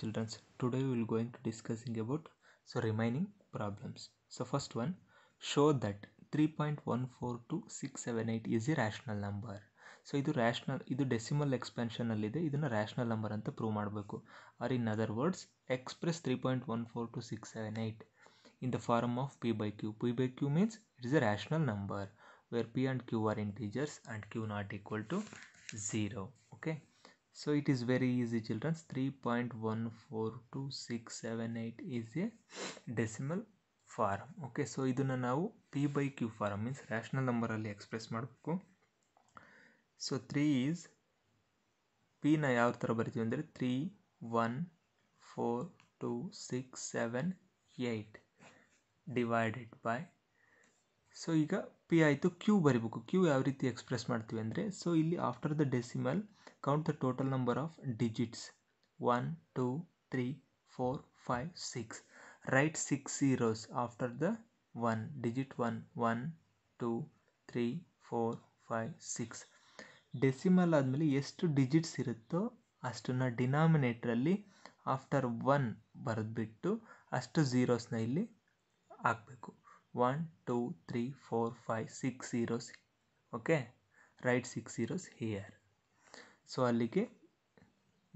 children's will going to discussing about so remaining problems so first one show that three point one four two six seven eight is a rational number so ಇದು rational ಇದು decimal ಎಕ್ಸ್ಪೆನ್ಷನಲ್ಲಿದೆ ಇದನ್ನು rational number ಅಂತ prove ಮಾಡಬೇಕು or in other words express three point one four two six seven eight in the form of P by Q P by Q means it's a rational number where P and q are integers and Q not equal to zero okay so it is very easy three point one four very six seven 3.14267 is a decimal form okay so ಇದನ್ನು ನಾವು P by Q form means rational ನಂಬರಲ್ಲಿ express ಮಾಡಬೇಕು so three is ಪಿನ ಯಾವ ಥರ ಬರ್ತೀವಿ ಅಂದರೆ three one four two six seven eight divided by so ಈಗ ಪಿ ಆಯಿತು ಕ್ಯೂ ಬರಿಬೇಕು ಕ್ಯೂ ಯಾವ ರೀತಿ ಎಕ್ಸ್ಪ್ರೆಸ್ ಮಾಡ್ತೀವಿ ಅಂದರೆ ಸೊ ಇಲ್ಲಿ after the decimal count the total number of digits one two three four five six right six zeros after the one digit one one two three four five six decimal ಆದಮೇಲೆ ಎಷ್ಟು digits ಇರುತ್ತೋ ಅಷ್ಟನ್ನು ಡಿನಾಮಿನೇಟ್ರಲ್ಲಿ after one ಬರೆದ್ಬಿಟ್ಟು ಅಷ್ಟು ಝೀರೋಸ್ನ ಇಲ್ಲಿ ಹಾಕಬೇಕು one two three four five six zeros okay right six zeros here so ಅಲ್ಲಿಗೆ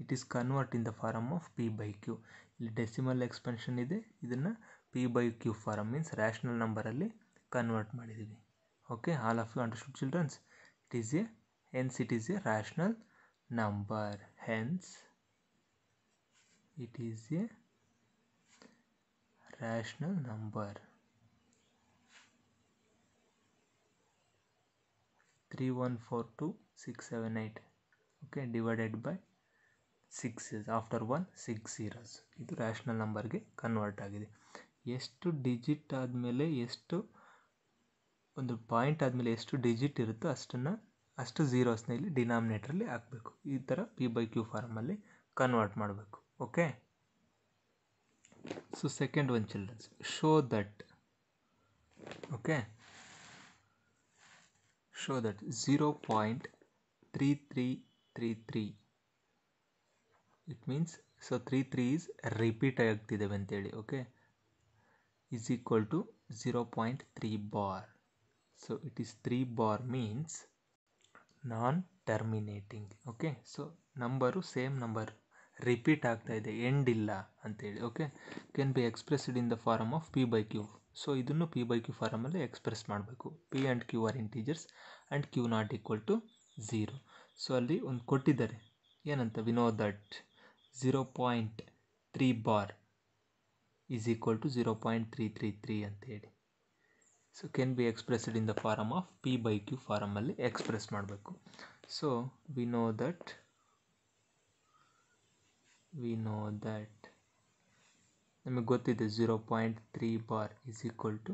it is convert in the form of P by Q ಇಲ್ಲಿ ಡೆಸಿಮಲ್ ಎಕ್ಸ್ಪೆನ್ಷನ್ ಇದೆ ಇದನ್ನು P by Q form means rational ನಂಬರಲ್ಲಿ convert ಮಾಡಿದ್ದೀವಿ okay all of you understood childrens it is a hence it is a rational number hence it is a rational number three one four two six seven eight okay divided by six after one six zeros ಇದು rational ನಂಬರ್ಗೆ convert ಆಗಿದೆ ಎಷ್ಟು digit ಆದಮೇಲೆ ಎಷ್ಟು ಒಂದು point ಆದಮೇಲೆ ಎಷ್ಟು digit ಇರುತ್ತೋ ಅಷ್ಟನ್ನು ಅಷ್ಟು ಝೀರೋಸ್ನ ಇಲ್ಲಿ ಡಿನಾಮಿನೇಟ್ರಲ್ಲಿ ಹಾಕಬೇಕು ಈ ಥರ ಪಿ ಬೈ ಕ್ಯೂ ಫಾರ್ಮಲ್ಲಿ ಕನ್ವರ್ಟ್ ಮಾಡಬೇಕು okay so second one childrens show that okay show that point three three three three it means so three three is repeat ಆಗ್ತಿದ್ದೇವೆ ಅಂತೇಳಿ okay is is to to point three bar so it is three bar means non terminating okay so number same number repeat ಆಗ್ತಾ ಇದೆ end ಇಲ್ಲ ಅಂತೇಳಿ okay can be expressed in the form of P by q so ಇದನ್ನು P by q ಫಾರಮಲ್ಲಿ express ಮಾಡಬೇಕು p and q are integers and Q not equal to zero so ಅಲ್ಲಿ ಒಂದು ಕೊಟ್ಟಿದ್ದಾರೆ ಏನಂತ we know that zero point three bar is equal to zero point three three three ಅಂತೇಳಿ so can be expressed in the form of P by q ಫಾರಮಲ್ಲಿ express ಮಾಡಬೇಕು so we know that we know that ನಮಗೆ ಗೊತ್ತಿದೆ zero point three bar is equal to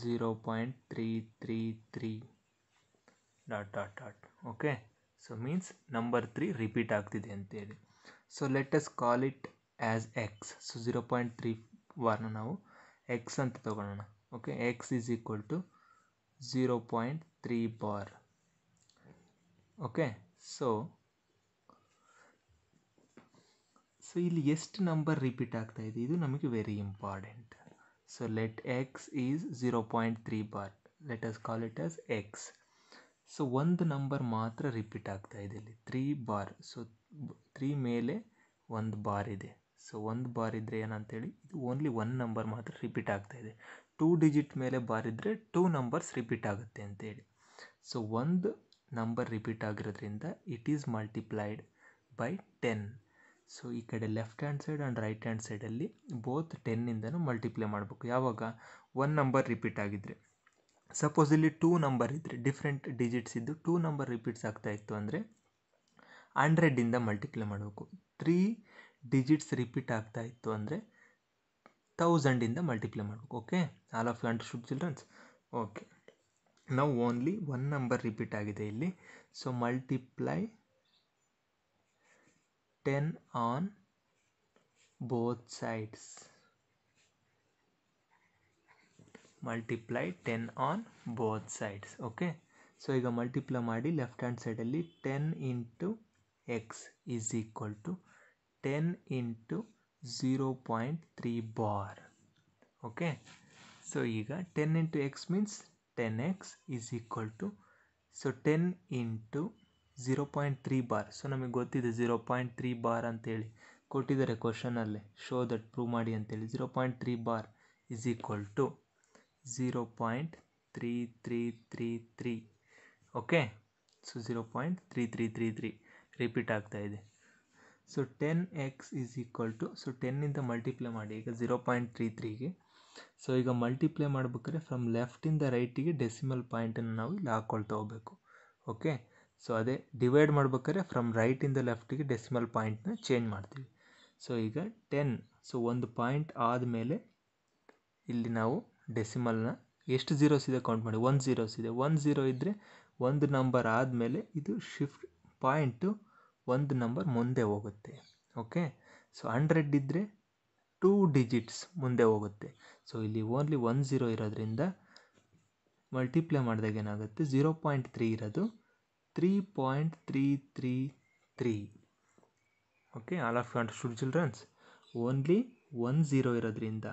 zero point three three three dot dot dot okay so means number three repeat ಆಗ್ತಿದೆ ಅಂತೇಳಿ so us call it as x so zero point three ಬಾರ್ನ ನಾವು x ಅಂತ ತೊಗೊಳ್ಳೋಣ okay x is equal to zero point three bar okay so so ಇಲ್ಲಿ ಎಷ್ಟು number repeat ಆಗ್ತಾ ಇದೆ ಇದು ನಮಗೆ very important so let x is zero point three bar let us call it as x so ಒಂದು number ಮಾತ್ರ repeat ಆಗ್ತಾ ಇದೆ ಇಲ್ಲಿ ತ್ರೀ ಬಾರ್ ಸೊ ತ್ರೀ ಮೇಲೆ ಒಂದು ಬಾರ್ ಇದೆ ಸೊ ಒಂದು ಬಾರ್ ಇದ್ದರೆ ಏನಂತೇಳಿ ಇದು ಓನ್ಲಿ ಒನ್ ನಂಬರ್ ಮಾತ್ರ ರಿಪೀಟ್ ಆಗ್ತಾ ಇದೆ ಟೂ ಡಿಜಿಟ್ ಮೇಲೆ ಬಾರ್ ಇದ್ದರೆ ಟೂ ನಂಬರ್ಸ್ ರಿಪೀಟ್ ಆಗುತ್ತೆ ಅಂತೇಳಿ ಸೊ ಒಂದು ನಂಬರ್ ರಿಪೀಟ್ ಆಗಿರೋದ್ರಿಂದ it is multiplied by ten so ಈ ಕಡೆ left hand side and right hand ಸೈಡಲ್ಲಿ ಬೋತ್ ಟೆನ್ನಿಂದನೂ ಮಲ್ಟಿಪ್ಲೈ ಮಾಡಬೇಕು ಯಾವಾಗ ಒನ್ ನಂಬರ್ ರಿಪೀಟ್ ಆಗಿದ್ದರೆ ಸಪೋಸ್ ಇಲ್ಲಿ ಟೂ ನಂಬರ್ ಇದ್ದರೆ ಡಿಫ್ರೆಂಟ್ ಡಿಜಿಟ್ಸ್ ಇದ್ದು ಟೂ ನಂಬರ್ ರಿಪೀಟ್ಸ್ ಆಗ್ತಾ ಇತ್ತು ಅಂದರೆ ಹಂಡ್ರೆಡಿಂದ ಮಲ್ಟಿಪ್ಲೈ ಮಾಡಬೇಕು ತ್ರೀ ಡಿಜಿಟ್ಸ್ ರಿಪೀಟ್ ಆಗ್ತಾ ಇತ್ತು ಅಂದರೆ ಥೌಸಂಡಿಂದ ಮಲ್ಟಿಪ್ಲೈ ಮಾಡಬೇಕು okay all of you should children okay ನಾವು ಓನ್ಲಿ ಒನ್ ನಂಬರ್ ರಿಪೀಟ್ ಆಗಿದೆ ಇಲ್ಲಿ so multiply ten on both sides multiply ten on both sides okay so ಈಗ multiply ಮಾಡಿ ಲೆಫ್ಟ್ ಹ್ಯಾಂಡ್ ಸೈಡಲ್ಲಿ ten into x is equal to ten into zero point three bar okay so ಈಗ ten into x means ten x is equal to so ten into zero point three bar so ನಮಗೆ ಗೊತ್ತಿದೆ zero point three bar ಅಂತೇಳಿ ಕೊಟ್ಟಿದ್ದಾರೆ ಕ್ವಶನಲ್ಲೇ show that prove ಮಾಡಿ ಅಂತೇಳಿ zero point three bar is equal to zero point three three three three okay so zero point three three three three repeat ಆಗ್ತಾ ಇದೆ so ten x is equal to so ಟೆನ್ನಿಂದ multiply ಮಾಡಿ ಈಗ zero point three ತ್ರೀಗೆ so ಈಗ multiply ಮಾಡ್ಬೇಕಾದ್ರೆ from ಲೆಫ್ಟಿಂದ ರೈಟಿಗೆ ಡೆಸಿಮಲ್ ಪಾಯಿಂಟನ್ನು ನಾವು ಇಲ್ಲಿ ಹಾಕ್ಕೊಳ್ತಾ ಹೋಗಬೇಕು ಓಕೆ ಸೊ ಅದೇ ಡಿವೈಡ್ ಮಾಡ್ಬೇಕಾದ್ರೆ ಫ್ರಮ್ ರೈಟಿಂದ ಲೆಫ್ಟಿಗೆ ಡೆಸಿಮಲ್ ಪಾಯಿಂಟ್ನ ಚೇಂಜ್ ಮಾಡ್ತೀವಿ ಸೊ ಈಗ ಟೆನ್ ಸೊ ಒಂದು ಪಾಯಿಂಟ್ ಆದಮೇಲೆ ಇಲ್ಲಿ ನಾವು ಡೆಸಿಮಲ್ನ ಎಷ್ಟು ಜೀರೋಸ್ ಇದೆ ಕೌಂಟ್ ಮಾಡಿ ಒನ್ ಝೀರೋಸ್ ಇದೆ ಒನ್ ಝೀರೋ ಇದ್ದರೆ ಒಂದು ನಂಬರ್ ಆದಮೇಲೆ ಇದು ಶಿಫ್ಟ್ ಪಾಯಿಂಟು ಒಂದು ನಂಬರ್ ಮುಂದೆ ಹೋಗುತ್ತೆ ಓಕೆ ಸೊ ಹಂಡ್ರೆಡ್ ಇದ್ದರೆ ಟೂ ಡಿಜಿಟ್ಸ್ ಮುಂದೆ ಹೋಗುತ್ತೆ ಸೊ ಇಲ್ಲಿ ಓನ್ಲಿ ಒನ್ ಝೀರೋ ಇರೋದ್ರಿಂದ ಮಲ್ಟಿಪ್ಲೈ ಮಾಡಿದಾಗ ಏನಾಗುತ್ತೆ ಝೀರೋ ಪಾಯಿಂಟ್ ತ್ರೀ ಇರೋದು three point three three three okay all of and should children only one zero ಇರೋದ್ರಿಂದ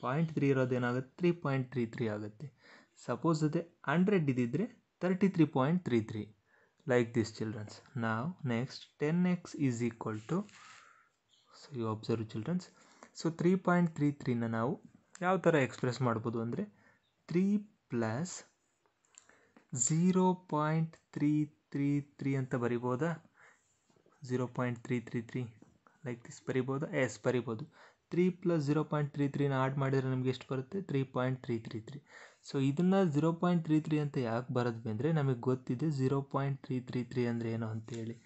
ಪಾಯಿಂಟ್ ತ್ರೀ ಇರೋದೇನಾಗುತ್ತೆ ತ್ರೀ ಪಾಯಿಂಟ್ ತ್ರೀ ತ್ರೀ ಆಗುತ್ತೆ ಸಪೋಸ್ ಅದೇ ಹಂಡ್ರೆಡ್ ಇದ್ದಿದ್ರೆ thirty three point three three like this children ನಾವು next ten x is equal to so you observe children's so three point three ತ್ರೀನ ನಾವು ಯಾವ ಥರ ಎಕ್ಸ್ಪ್ರೆಸ್ ಮಾಡ್ಬೋದು ಅಂದರೆ three plus zero point three three three ಅಂತ ಬರಿಬೋದಾ zero point three three three like this ಬರಿಬೋದಾ ಎಸ್ ಬರಿಬೋದು three plus zero point three ತ್ರೀನ ಆ್ಯಡ್ ಮಾಡಿದರೆ ನಮಗೆ ಎಷ್ಟು ಬರುತ್ತೆ three point three three three so ಇದನ್ನು ಝೀರೋ ಪಾಯಿಂಟ್ ತ್ರೀ ತ್ರೀ ಅಂತ ಯಾಕೆ ಬರೋದ್ವಿ ಅಂದರೆ ನಮಗೆ ಗೊತ್ತಿದೆ zero point three three three ಅಂದರೆ ಏನು ಅಂತೇಳಿ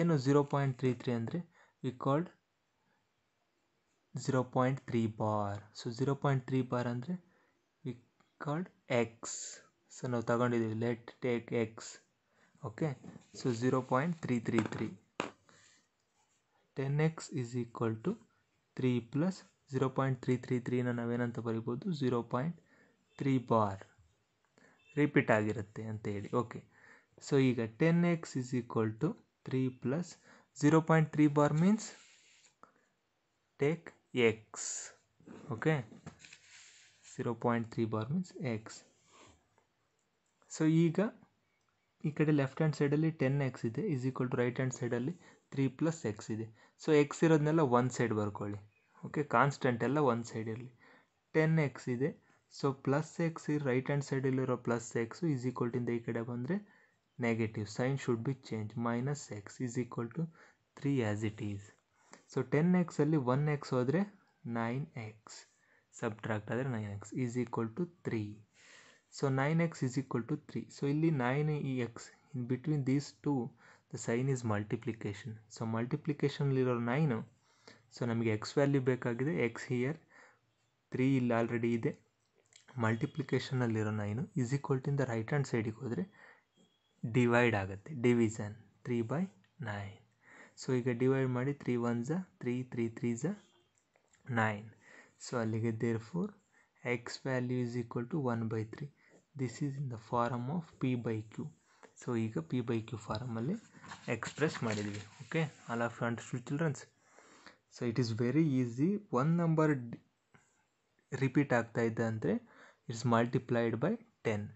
ಏನು ಝೀರೋ ಪಾಯಿಂಟ್ ತ್ರೀ ತ್ರೀ ಅಂದರೆ we called zero point three bar so zero point three bar ಅಂದರೆ ವಿ ಕಾಲ್ಡ್ ಎಕ್ಸ್ ಸೊ ನಾವು ತಗೊಂಡಿದ್ದೀವಿ let take x okay so zero point three three three ten x is equal to three plus zero point three three ತ್ರೀನ ನಾವೇನಂತ ಬರಿಬೋದು zero point three bar repeat ಆಗಿರುತ್ತೆ ಅಂತ ಹೇಳಿ okay so ಈಗ ten x is equal to three plus zero point three bar means take x okay zero point three bar means x so ಈಗ ಈ ಕಡೆ ಲೆಫ್ಟ್ ಹ್ಯಾಂಡ್ ಸೈಡಲ್ಲಿ ten x ಇದೆ is equal to right hand ಸೈಡಲ್ಲಿ three plus x ಇದೆ so x ಇರೋದನ್ನೆಲ್ಲ one side ಬರ್ಕೊಳ್ಳಿ okay constant ಎಲ್ಲ ಒನ್ ಸೈಡ್ ಇರಲಿ ಟೆನ್ ಎಕ್ಸ್ ಇದೆ so plus x right hand ಸೈಡಲ್ಲಿರೋ ಪ್ಲಸ್ ಎಕ್ಸು ಈಸ್ ಈಕ್ವಲ್ಟಿಂದ ಈ ಕಡೆ ಬಂದರೆ negative sign should be change minus x is equal to three as it is so ten ಎಕ್ಸಲ್ಲಿ ಒನ್ ಎಕ್ಸ್ ಹೋದರೆ ನೈನ್ ಎಕ್ಸ್ ಸಬ್ಟ್ರಾಕ್ಟ್ ಆದರೆ nine x is equal to three nine x is equal to three so ಇಲ್ಲಿ nine ಇ x in between these two the sign is multiplication so ಮಲ್ಟಿಪ್ಲಿಕೇಶನ್ಲಿರೋ nine so ನಮಗೆ x value ಬೇಕಾಗಿದೆ x here three ಇಲ್ಲಿ already ಇದೆ ಮಲ್ಟಿಪ್ಲಿಕೇಶನಲ್ಲಿರೋ nine is equal to the right hand ಸೈಡಿಗೆ ಹೋದರೆ ಡಿವೈಡ್ ಆಗುತ್ತೆ division three by nine so ಈಗ ಡಿವೈಡ್ ಮಾಡಿ three one ಝ three three three ಝ ನೈನ್ ಸೊ ಅಲ್ಲಿಗೆ therefore x value is equal to one by three this is in the form of P by q so ಈಗ p by q ಫಾರಮಲ್ಲಿ express ಮಾಡಿದ್ವಿ okay all of understood children so it is very easy one number repeat ಆಗ್ತಾ ಇದೆ ಅಂದರೆ it's multiplied by ten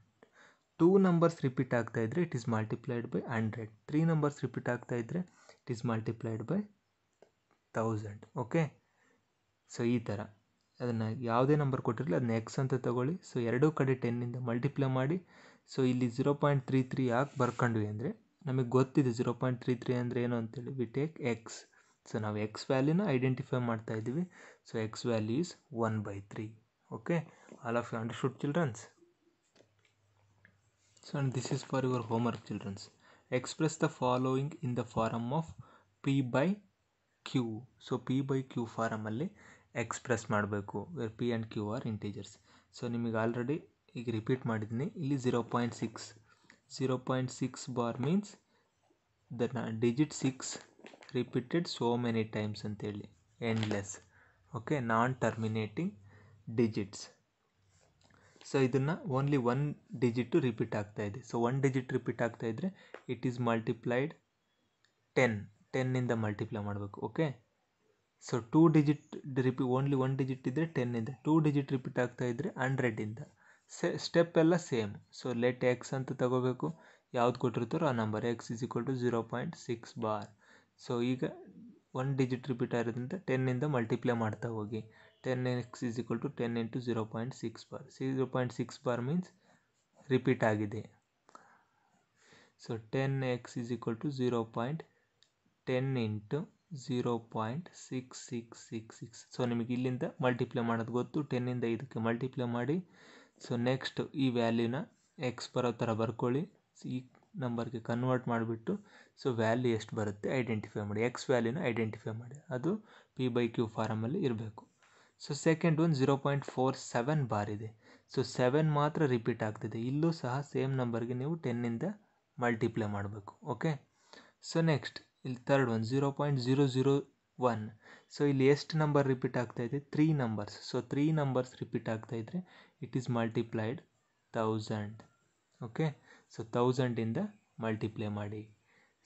two numbers repeat ಆಗ್ತಾ ಇದ್ದರೆ it is multiplied by hundred three numbers repeat ಆಗ್ತಾ ಇದ್ದರೆ it is multiplied by thousand okay so ಈ ಥರ ಅದನ್ನು ಯಾವುದೇ ನಂಬರ್ ಕೊಟ್ಟಿರಲಿ ಅದನ್ನ ಎಕ್ಸ್ ಅಂತ ತಗೊಳ್ಳಿ ಸೊ ಎರಡೂ ಕಡೆ ಟೆನ್ನಿಂದ ಮಲ್ಟಿಪ್ಲೈ ಮಾಡಿ ಸೊ ಇಲ್ಲಿ ಜೀರೋ ಪಾಯಿಂಟ್ ತ್ರೀ ತ್ರೀ ಯಾಕೆ ಬರ್ಕೊಂಡ್ವಿ ಅಂದರೆ ನಮಗೆ ಗೊತ್ತಿದೆ ಝೀರೋ ಪಾಯಿಂಟ್ ತ್ರೀ ತ್ರೀ ಅಂದರೆ ಏನು ಅಂತೇಳಿ ವಿ ಟೇಕ್ ಎಕ್ಸ್ ಸೊ ನಾವು ಎಕ್ಸ್ ವ್ಯಾಲ್ಯೂನ ಐಡೆಂಟಿಫೈ ಮಾಡ್ತಾ ಇದ್ದೀವಿ so x value is one by three okay all of you understood children so and this is for your homework children express the following in the form of P by q so p by q ಫಾರಮಲ್ಲಿ express ಮಾಡಬೇಕು where P and q are integers so ನಿಮಗೆ already ಈಗ repeat ಮಾಡಿದ್ದೀನಿ ಇಲ್ಲಿ zero point six zero point six bar means the digit six repeated so many times ಅಂತೇಳಿ endless okay non terminating digits so ಇದನ್ನು only one digit repeat ಆಗ್ತಾ ಇದೆ so one digit repeat ಆಗ್ತಾ ಇದ್ದರೆ it is multiplied ten ಟೆನ್ನಿಂದ multiply ಮಾಡಬೇಕು okay so two digit repeat only one digit ಇದ್ದರೆ ಟೆನ್ನಿಂದ ಟೂ ಡಿಜಿಟ್ ರಿಪೀಟ್ ಆಗ್ತಾ ಇದ್ದರೆ ಹಂಡ್ರೆಡಿಂದ ಸೆ ಸ್ಟೆಪ್ ಎಲ್ಲ ಸೇಮ್ ಸೊ ಲೆಟ್ ಎಕ್ಸ್ ಅಂತ ತಗೋಬೇಕು ಯಾವ್ದು ಕೊಟ್ಟಿರ್ತಾರೋ ಆ number x is equal to zero point six bar so ಈಗ ಒನ್ ಡಿಜಿಟ್ ರಿಪೀಟ್ ಆಗಿರೋದ್ರಿಂದ ಟೆನ್ನಿಂದ ಮಲ್ಟಿಪ್ಲೈ ಮಾಡ್ತಾ ಹೋಗಿ ten x is equal to ten into zero point six bar zero point six bar means repeat ಆಗಿದೆ so ten x is equal to zero point ten into zero point six six six six so ನಿಮಗೆ ಇಲ್ಲಿಂದ multiply ಮಾಡೋದು ಗೊತ್ತು ಟೆನ್ನಿಂದ ಇದಕ್ಕೆ multiply ಮಾಡಿ so next ಈ ವ್ಯಾಲ್ಯೂನ X ಬರೋ ಥರ ಬರ್ಕೊಳ್ಳಿ ಈ ನಂಬರ್ಗೆ ಕನ್ವರ್ಟ್ ಮಾಡಿಬಿಟ್ಟು ಸೊ ವ್ಯಾಲ್ಯೂ ಎಷ್ಟು ಬರುತ್ತೆ ಐಡೆಂಟಿಫೈ ಮಾಡಿ ಎಕ್ಸ್ ವ್ಯಾಲ್ಯೂನ ಐಡೆಂಟಿಫೈ ಮಾಡಿ ಅದು ಪಿ ಬೈ ಕ್ಯೂ ಫಾರಮಲ್ಲಿ ಇರಬೇಕು ಸೊ ಸೆಕೆಂಡ್ ಒಂದು zero point four seven bar ಇದೆ ಸೊ ಸೆವೆನ್ ಮಾತ್ರ ರಿಪೀಟ್ ಆಗ್ತಿದೆ ಇಲ್ಲೂ ಸಹ ಸೇಮ್ ನಂಬರ್ಗೆ ನೀವು ಟೆನ್ನಿಂದ ಮಲ್ಟಿಪ್ಲೈ ಮಾಡಬೇಕು ಓಕೆ ಸೊ ನೆಕ್ಸ್ಟ್ ಇಲ್ಲಿ third one zero point zero zero one so ಇಲ್ಲಿ ಎಷ್ಟು ನಂಬರ್ ರಿಪೀಟ್ ಆಗ್ತಾ ಇದೆ three numbers so three numbers repeat ಆಗ್ತಾ ಇದ್ರೆ it is multiplied thousand okay so ತೌಸಂಡಿಂದ ಮಲ್ಟಿಪ್ಲೈ ಮಾಡಿ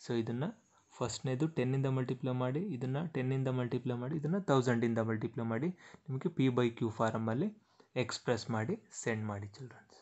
ಸೊ ಇದನ್ನು ಫಸ್ಟ್ನೇದು ಟೆನ್ನಿಂದ ಮಲ್ಟಿಪ್ಲೈ ಮಾಡಿ ಇದನ್ನು ಟೆನ್ನಿಂದ ಮಲ್ಟಿಪ್ಲೈ ಮಾಡಿ ಇದನ್ನು ಥೌಸಂಡಿಂದ ಮಲ್ಟಿಪ್ಲೈ ಮಾಡಿ ನಿಮಗೆ ಪಿ ಬೈ ಕ್ಯೂ ಫಾರಮಲ್ಲಿ ಎಕ್ಸ್ಪ್ರೆಸ್ ಮಾಡಿ ಸೆಂಡ್ ಮಾಡಿ ಚಿಲ್ಡ್ರನ್ಸ್